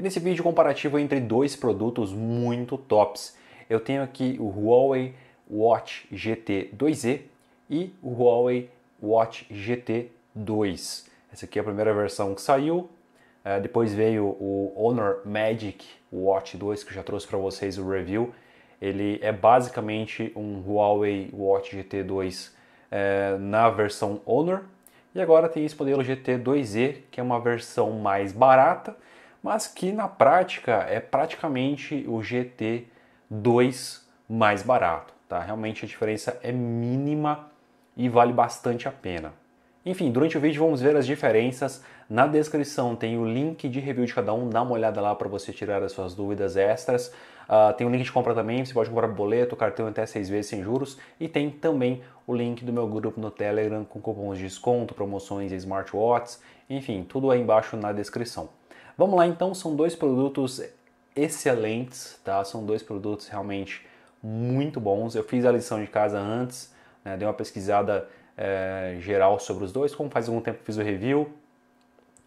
E nesse vídeo comparativo entre dois produtos muito tops, eu tenho aqui o Huawei Watch GT 2e e o Huawei Watch GT 2. Essa aqui é a primeira versão que saiu. É, depois veio o Honor Magic Watch 2, que eu já trouxe para vocês o review. Ele é basicamente um Huawei Watch GT 2 é, na versão Honor. E agora tem esse modelo GT 2e, que é uma versão mais barata, mas que na prática é praticamente o GT2 mais barato. Tá? Realmente a diferença é mínima e vale bastante a pena. Enfim, durante o vídeo vamos ver as diferenças. Na descrição tem o link de review de cada um, dá uma olhada lá para você tirar as suas dúvidas extras. Uh, tem o link de compra também, você pode comprar boleto, cartão até seis vezes sem juros. E tem também o link do meu grupo no Telegram com cupons de desconto, promoções e smartwatches. Enfim, tudo aí embaixo na descrição. Vamos lá então, são dois produtos excelentes, tá? São dois produtos realmente muito bons. Eu fiz a lição de casa antes, né? dei uma pesquisada é, geral sobre os dois. Como faz algum tempo que fiz o review,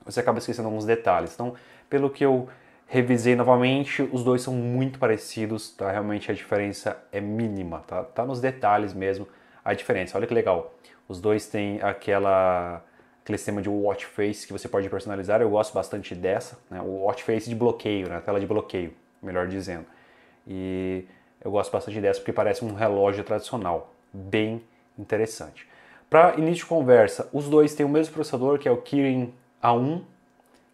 você acaba esquecendo alguns detalhes. Então, pelo que eu revisei novamente, os dois são muito parecidos, tá? Realmente a diferença é mínima, tá? Tá nos detalhes mesmo a diferença. Olha que legal. Os dois têm aquela aquele sistema de watch face que você pode personalizar. Eu gosto bastante dessa, né? o watch face de bloqueio, né? tela de bloqueio, melhor dizendo. E eu gosto bastante dessa porque parece um relógio tradicional, bem interessante. Para início de conversa, os dois têm o mesmo processador que é o Kirin A1,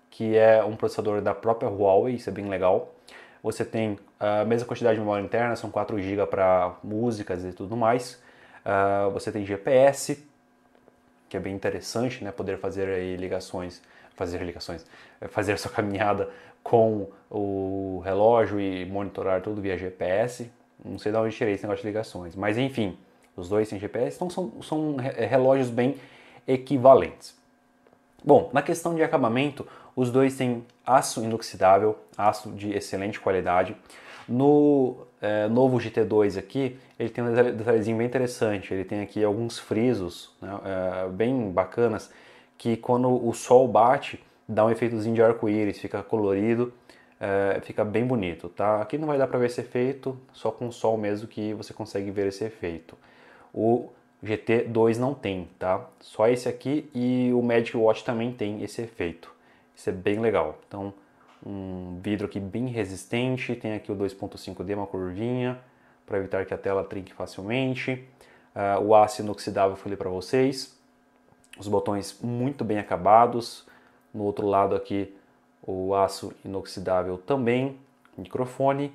que é um processador da própria Huawei, isso é bem legal. Você tem a mesma quantidade de memória interna, são 4 GB para músicas e tudo mais. Ah, você tem GPS, que é bem interessante, né? Poder fazer aí ligações, fazer ligações, eh, fazer sua caminhada com o relógio e monitorar tudo via GPS. Não sei de onde tirei esse negócio de ligações, mas enfim, os dois têm GPS, então são, são eh, relógios bem equivalentes. Bom, na questão de acabamento, os dois têm aço inoxidável, aço de excelente qualidade. No é, novo GT2 aqui, ele tem um detalhezinho bem interessante. Ele tem aqui alguns frisos né, é, bem bacanas que quando o sol bate, dá um efeitozinho de arco-íris, fica colorido, é, fica bem bonito, tá? Aqui não vai dar para ver esse efeito, só com o sol mesmo que você consegue ver esse efeito. O GT2 não tem, tá? Só esse aqui e o Magic Watch também tem esse efeito. Isso é bem legal. Então, um vidro aqui bem resistente, tem aqui o 2.5D, uma curvinha, para evitar que a tela trinque facilmente. Uh, o aço inoxidável eu falei para vocês. Os botões muito bem acabados. No outro lado aqui o aço inoxidável também, microfone.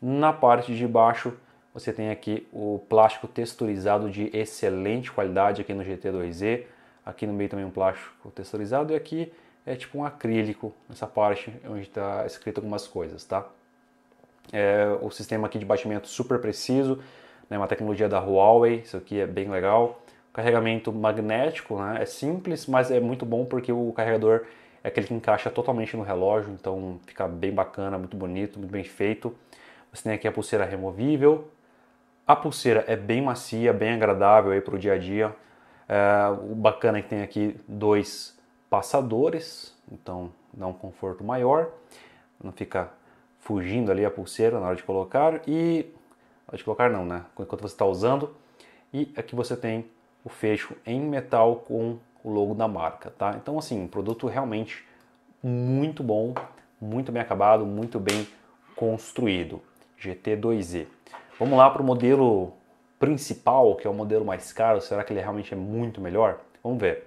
Na parte de baixo você tem aqui o plástico texturizado de excelente qualidade aqui no gt 2 z Aqui no meio também um plástico texturizado e aqui é tipo um acrílico nessa parte onde está escrito algumas coisas, tá? É, o sistema aqui de batimento super preciso, né, uma tecnologia da Huawei, isso aqui é bem legal. O carregamento magnético, né, é simples, mas é muito bom porque o carregador é aquele que encaixa totalmente no relógio, então fica bem bacana, muito bonito, muito bem feito. Você tem aqui a pulseira removível. A pulseira é bem macia, bem agradável aí para o dia a dia. É, o bacana é que tem aqui dois passadores, então dá um conforto maior, não fica fugindo ali a pulseira na hora de colocar e hora de colocar não, né? Enquanto você está usando e aqui você tem o fecho em metal com o logo da marca, tá? Então assim, um produto realmente muito bom, muito bem acabado, muito bem construído. GT2e. Vamos lá para o modelo principal, que é o modelo mais caro. Será que ele realmente é muito melhor? Vamos ver.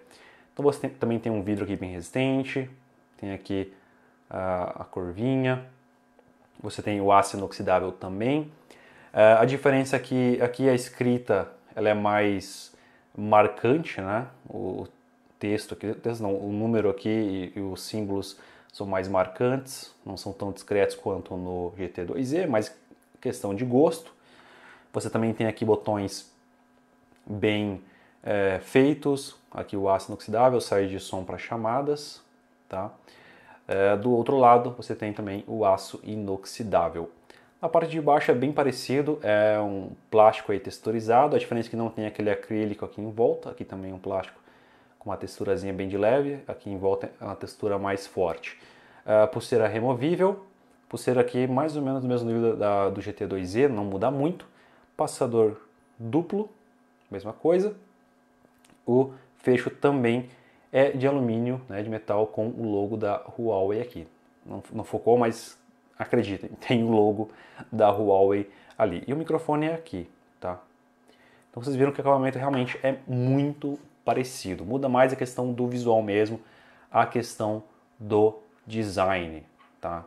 Então você tem, também tem um vidro aqui bem resistente, tem aqui uh, a corvinha, você tem o aço inoxidável também. Uh, a diferença é que aqui a escrita ela é mais marcante, né? O texto aqui, texto não, o número aqui e, e os símbolos são mais marcantes, não são tão discretos quanto no GT2E, mas questão de gosto. Você também tem aqui botões bem é, feitos, Aqui o aço inoxidável sai de som para chamadas, tá? É, do outro lado você tem também o aço inoxidável. A parte de baixo é bem parecido, é um plástico aí texturizado, a diferença é que não tem aquele acrílico aqui em volta, aqui também é um plástico com uma texturazinha bem de leve, aqui em volta é uma textura mais forte. É, pulseira removível, pulseira aqui mais ou menos do mesmo nível da, do gt 2 z não muda muito. Passador duplo, mesma coisa. O fecho também é de alumínio, né, de metal, com o logo da Huawei aqui. Não, não focou, mas acreditem, tem o logo da Huawei ali. E o microfone é aqui, tá? Então vocês viram que o acabamento realmente é muito parecido. Muda mais a questão do visual mesmo, a questão do design, tá?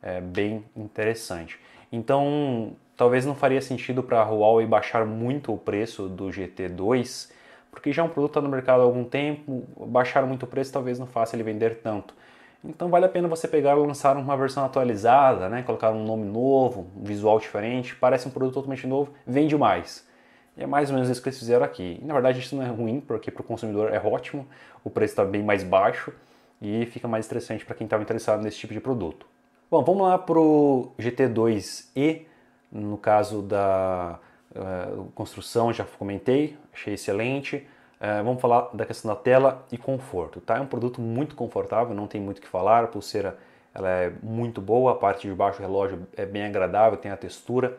É bem interessante. Então, talvez não faria sentido para a Huawei baixar muito o preço do GT2, porque já é um produto que está no mercado há algum tempo, baixaram muito o preço, talvez não faça ele vender tanto. Então vale a pena você pegar e lançar uma versão atualizada, né? colocar um nome novo, um visual diferente, parece um produto totalmente novo, vende mais. E é mais ou menos isso que eles fizeram aqui. E, na verdade isso não é ruim, porque para o consumidor é ótimo, o preço está bem mais baixo e fica mais interessante para quem estava interessado nesse tipo de produto. Bom, vamos lá para o GT2E, no caso da ah, construção, já comentei, achei excelente. Ah, vamos falar da questão da tela e conforto, tá? É um produto muito confortável, não tem muito o que falar, a pulseira ela é muito boa, a parte de baixo do relógio é bem agradável, tem a textura.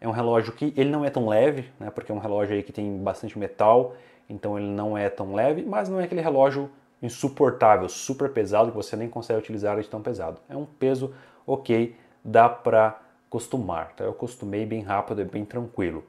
É um relógio que ele não é tão leve, né? Porque é um relógio aí que tem bastante metal, então ele não é tão leve, mas não é aquele relógio insuportável, super pesado que você nem consegue utilizar de tão pesado. É um peso ok, dá para costumar, tá? Eu costumei bem rápido, é bem tranquilo.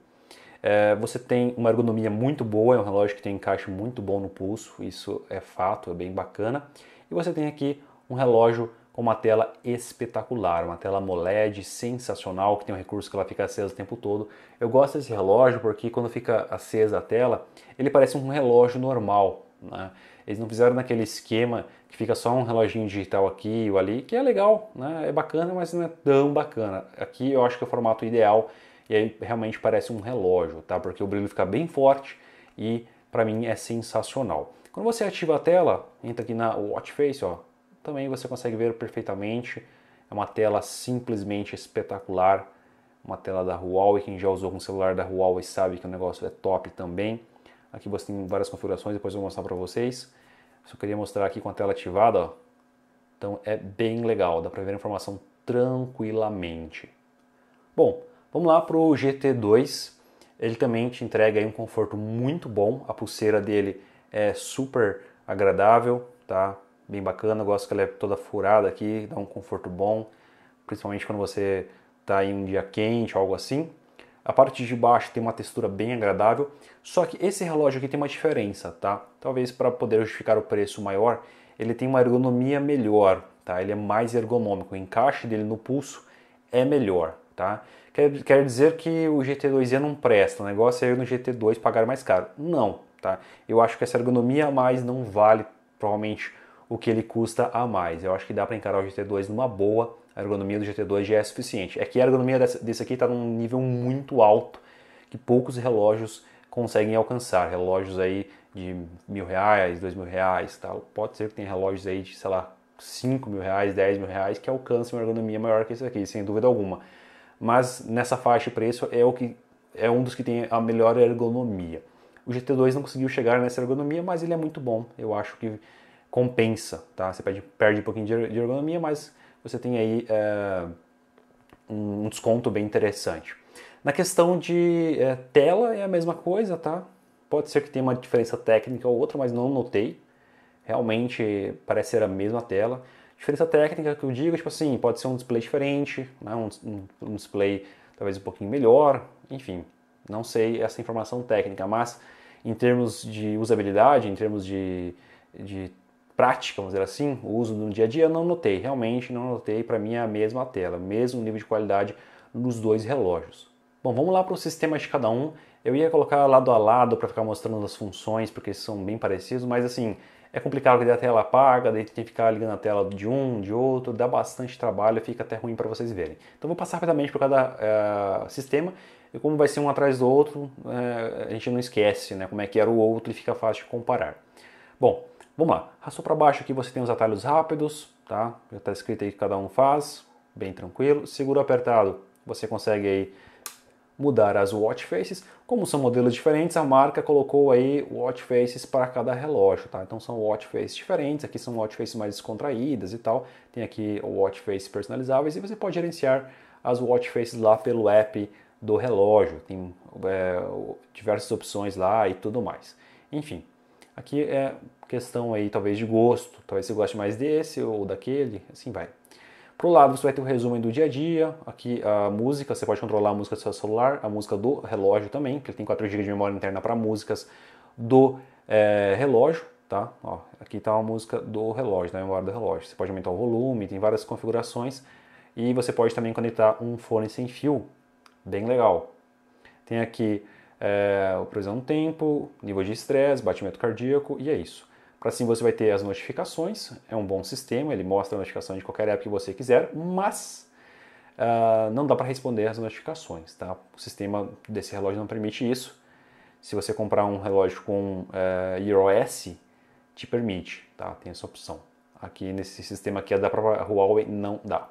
É, você tem uma ergonomia muito boa, é um relógio que tem encaixe muito bom no pulso, isso é fato, é bem bacana. E você tem aqui um relógio com uma tela espetacular, uma tela AMOLED sensacional, que tem um recurso que ela fica acesa o tempo todo. Eu gosto desse relógio porque quando fica acesa a tela, ele parece um relógio normal. Né? Eles não fizeram naquele esquema que fica só um reloginho digital aqui ou ali, que é legal, né? é bacana, mas não é tão bacana. Aqui eu acho que é o formato ideal e aí realmente parece um relógio, tá? Porque o brilho fica bem forte e para mim é sensacional. Quando você ativa a tela, entra aqui na Watch Face, ó, também você consegue ver perfeitamente. É uma tela simplesmente espetacular, uma tela da Huawei, quem já usou um celular da Huawei sabe que o negócio é top também. Aqui você tem várias configurações, depois eu vou mostrar para vocês. Só queria mostrar aqui com a tela ativada, ó. Então é bem legal, dá para ver a informação tranquilamente. Bom, Vamos lá para o GT2. Ele também te entrega um conforto muito bom. A pulseira dele é super agradável, tá? Bem bacana. Eu gosto que ela é toda furada aqui, dá um conforto bom, principalmente quando você está em um dia quente, algo assim. A parte de baixo tem uma textura bem agradável, só que esse relógio aqui tem uma diferença, tá? Talvez para poder justificar o preço maior, ele tem uma ergonomia melhor, tá? Ele é mais ergonômico, o encaixe dele no pulso é melhor, tá? Quer, quer dizer que o GT2e não presta, o negócio é ir no GT2 pagar mais caro. Não, tá? Eu acho que essa ergonomia a mais não vale provavelmente o que ele custa a mais. Eu acho que dá para encarar o GT2 numa boa, a ergonomia do GT2 já é suficiente. É que a ergonomia desse, desse aqui está num nível muito alto, que poucos relógios conseguem alcançar. Relógios aí de mil reais, dois mil reais, tal. Pode ser que tenha relógios aí de, sei lá, cinco mil reais, dez mil reais, que alcancem uma ergonomia maior que esse aqui, sem dúvida alguma mas nessa faixa de preço é o que é um dos que tem a melhor ergonomia. O GT2 não conseguiu chegar nessa ergonomia, mas ele é muito bom. Eu acho que compensa, tá? Você perde, perde um pouquinho er, de ergonomia, mas você tem aí é, um desconto bem interessante. Na questão de é, tela é a mesma coisa, tá? Pode ser que tenha uma diferença técnica ou outra, mas não notei. Realmente parece ser a mesma tela. Diferença técnica que eu digo, tipo assim, pode ser um display diferente, né? um, um, um display talvez um pouquinho melhor, enfim, não sei essa informação técnica, mas em termos de usabilidade, em termos de, de prática, vamos dizer assim, o uso no dia a dia, não notei, realmente não notei, para mim é a mesma tela, mesmo nível de qualidade nos dois relógios. Bom, vamos lá para o sistema de cada um. Eu ia colocar lado a lado para ficar mostrando as funções, porque são bem parecidos, mas assim, é complicado que a tela apaga, daí tem que ficar ligando a tela de um, de outro, dá bastante trabalho, fica até ruim para vocês verem. Então vou passar rapidamente por cada eh, sistema e como vai ser um atrás do outro, eh, a gente não esquece né, como é que era o outro e fica fácil de comparar. Bom, vamos lá. Rastou para baixo aqui você tem os atalhos rápidos, tá? Já está escrito aí que cada um faz, bem tranquilo. Seguro apertado, você consegue aí mudar as watch faces. Como são modelos diferentes, a marca colocou aí watch faces para cada relógio, tá? Então são watch faces diferentes, aqui são watch faces mais descontraídas e tal. Tem aqui watch faces personalizáveis e você pode gerenciar as watch faces lá pelo app do relógio. Tem é, diversas opções lá e tudo mais. Enfim, aqui é questão aí talvez de gosto, talvez você goste mais desse ou daquele, assim vai. Pro lado você vai ter o um resumo do dia a dia, aqui a música, você pode controlar a música do seu celular, a música do relógio também, que ele tem 4 GB de memória interna para músicas do é, relógio, tá? Ó, aqui está a música do relógio, da memória do relógio. Você pode aumentar o volume, tem várias configurações e você pode também conectar um fone sem fio, bem legal. Tem aqui é, o previsão do tempo, nível de estresse, batimento cardíaco e é isso. Para assim você vai ter as notificações, é um bom sistema, ele mostra a notificação de qualquer app que você quiser, mas uh, não dá para responder as notificações, tá? O sistema desse relógio não permite isso. Se você comprar um relógio com uh, iOS, te permite, tá? Tem essa opção. Aqui nesse sistema aqui da própria Huawei não dá.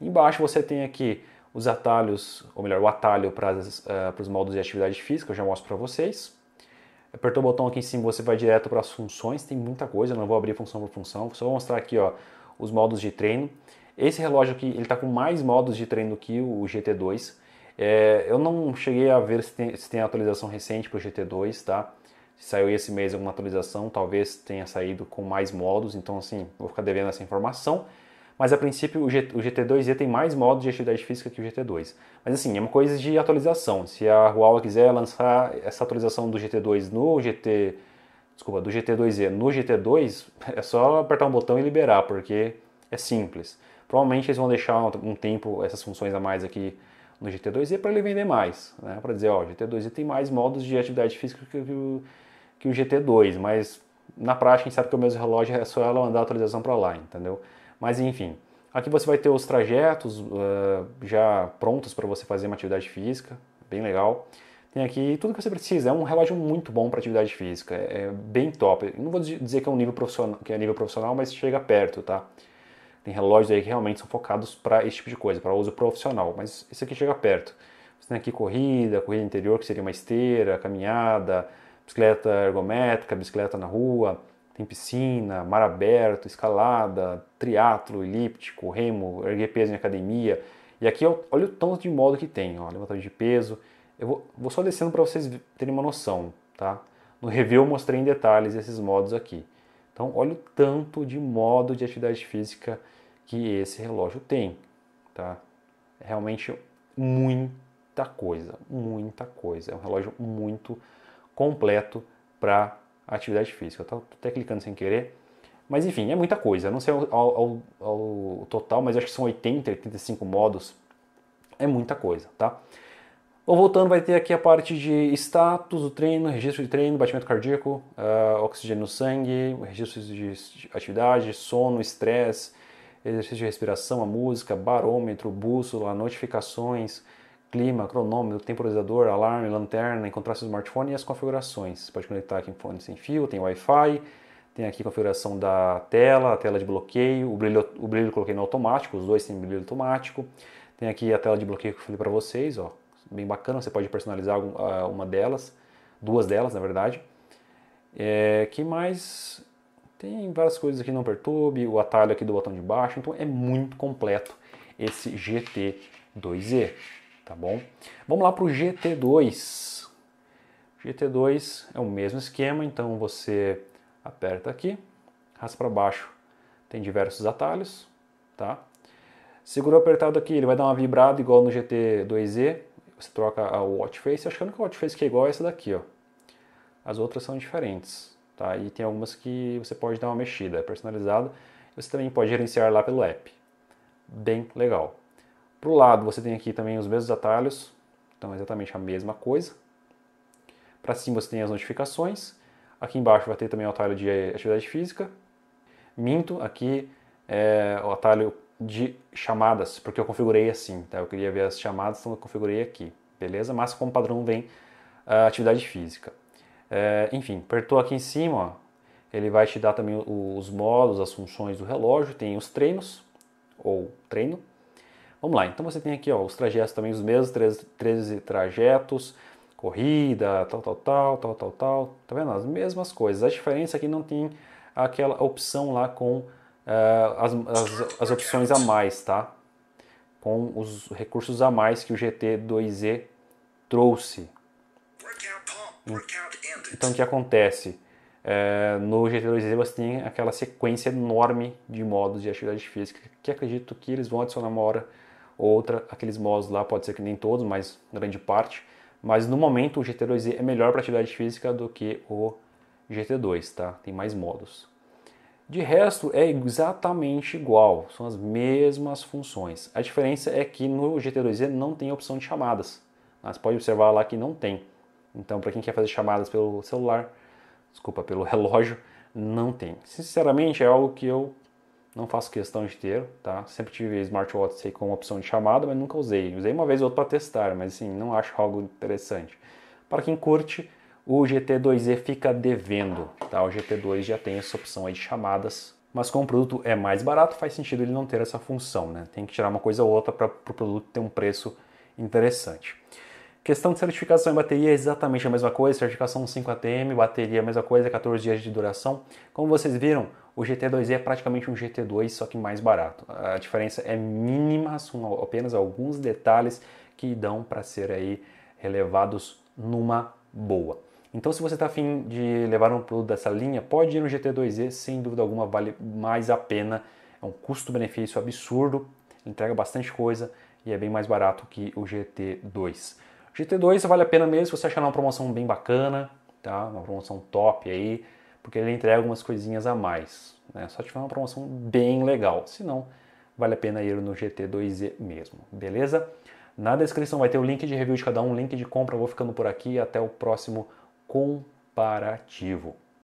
Embaixo você tem aqui os atalhos, ou melhor, o atalho para, uh, eh, os modos de atividade física, eu já mostro para vocês apertou o botão aqui em cima, você vai direto para as funções, tem muita coisa, não vou abrir função por função, só vou mostrar aqui ó, os modos de treino. Esse relógio aqui, ele está com mais modos de treino que o GT2. É, eu não cheguei a ver se tem, se tem atualização recente para o GT2, tá? Se saiu esse mês alguma atualização, talvez tenha saído com mais modos, então assim, vou ficar devendo essa informação mas a princípio o, GT2e tem mais modos de atividade física que o GT2. Mas assim, é uma coisa de atualização. Se a Huawei quiser lançar essa atualização do GT2 no GT, desculpa, do GT2e no GT2, é só apertar um botão e liberar, porque é simples. Provavelmente eles vão deixar um tempo essas funções a mais aqui no GT2e para ele vender mais, né? Para dizer, ó, o GT2e tem mais modos de atividade física que o, que o GT2, mas na prática a gente sabe que o mesmo relógio é só ela mandar a atualização para lá, entendeu? Mas enfim, aqui você vai ter os trajetos uh, já prontos para você fazer uma atividade física, bem legal. Tem aqui tudo que você precisa, é um relógio muito bom para atividade física, é bem top. Eu não vou dizer que é um nível profissional, que é nível profissional, mas chega perto, tá? Tem relógios aí que realmente são focados para esse tipo de coisa, para uso profissional, mas esse aqui chega perto. Você tem aqui corrida, corrida interior, que seria uma esteira, caminhada, bicicleta ergométrica, bicicleta na rua, tem piscina, mar aberto, escalada, triatlo, elíptico, remo, erguer peso em academia. E aqui é olha o tanto de modo que tem, ó, levantamento de peso. Eu vou, vou só descendo para vocês terem uma noção, tá? No review eu mostrei em detalhes esses modos aqui. Então olha o tanto de modo de atividade física que esse relógio tem, tá? É realmente muita coisa, muita coisa. É um relógio muito completo para atividade física. Eu estou até clicando sem querer. Mas enfim, é muita coisa. Não sei ao, ao, ao total, mas acho que são 80, 85 modos. É muita coisa, tá? voltando, vai ter aqui a parte de status do treino, registro de treino, batimento cardíaco, uh, oxigênio no sangue, registros de atividade, sono, estresse, exercício de respiração, a música, barômetro, bússola, notificações, clima, cronômetro, temporizador, alarme, lanterna, encontrar seu smartphone e as configurações. Você pode conectar aqui em fone sem fio, tem Wi-Fi, tem aqui a configuração da tela, a tela de bloqueio, o brilho, o brilho eu coloquei no automático, os dois têm brilho automático. Tem aqui a tela de bloqueio que eu falei para vocês, ó, bem bacana, você pode personalizar uma delas, duas delas na verdade. É, que mais? Tem várias coisas aqui, não perturbe, o atalho aqui do botão de baixo, então é muito completo esse GT2E tá bom? Vamos lá para o GT2. GT2 é o mesmo esquema, então você aperta aqui, raspa para baixo, tem diversos atalhos, tá? Segurou apertado aqui, ele vai dar uma vibrada igual no GT2E, você troca a watch face, acho que a watch face que é igual é essa daqui, ó. As outras são diferentes, tá? E tem algumas que você pode dar uma mexida, é personalizado, você também pode gerenciar lá pelo app. Bem legal. Para o lado você tem aqui também os mesmos atalhos, então é exatamente a mesma coisa. Para cima você tem as notificações, aqui embaixo vai ter também o atalho de eh, atividade física. Minto, aqui é o atalho de chamadas, porque eu configurei assim, tá? Eu queria ver as chamadas, então eu configurei aqui, beleza? Mas como padrão vem a atividade física. É, enfim, apertou aqui em cima, ó, ele vai te dar também os modos, as funções do relógio, tem os treinos, ou treino, Vamos lá, então você tem aqui ó, os trajetos também, os mesmos 13 trajetos, corrida, tal, tal, tal, tal, tal, tal, tá vendo? As mesmas coisas. A diferença é que não tem aquela opção lá com uh, as, as, as opções a mais, tá? Com os recursos a mais que o GT2E trouxe. Então o que acontece? É, no GT2Z você tem aquela sequência enorme de modos de atividade física que acredito que eles vão adicionar uma hora outra, aqueles modos lá, pode ser que nem todos, mas grande parte. Mas no momento o gt 2 é melhor para atividade física do que o GT2, tá? Tem mais modos. De resto é exatamente igual, são as mesmas funções. A diferença é que no gt 2 z não tem opção de chamadas. Mas pode observar lá que não tem. Então, para quem quer fazer chamadas pelo celular, desculpa, pelo relógio, não tem. Sinceramente, é algo que eu não faço questão de ter, tá? Sempre tive smartwatch como opção de chamada, mas nunca usei. Usei uma vez ou outra para testar, mas assim, não acho algo interessante. Para quem curte, o GT2E fica devendo, tá? O GT2 já tem essa opção aí de chamadas, mas como o produto é mais barato, faz sentido ele não ter essa função, né? Tem que tirar uma coisa ou outra para o pro produto ter um preço interessante. Questão de certificação em bateria é exatamente a mesma coisa, certificação 5ATM, bateria é a mesma coisa, 14 dias de duração. Como vocês viram, o GT2e é praticamente um GT2, só que mais barato. A diferença é mínima, são apenas alguns detalhes que dão para ser aí relevados numa boa. Então, se você está afim de levar um produto dessa linha, pode ir no GT2e, sem dúvida alguma, vale mais a pena. É um custo-benefício absurdo, entrega bastante coisa e é bem mais barato que o GT2. GT2 vale a pena mesmo se você achar uma promoção bem bacana, tá? Uma promoção top aí, porque ele entrega algumas coisinhas a mais, né? Só tiver uma promoção bem legal, senão vale a pena ir no gt 2 mesmo, beleza? Na descrição vai ter o link de review de cada um, link de compra, vou ficando por aqui, até o próximo comparativo.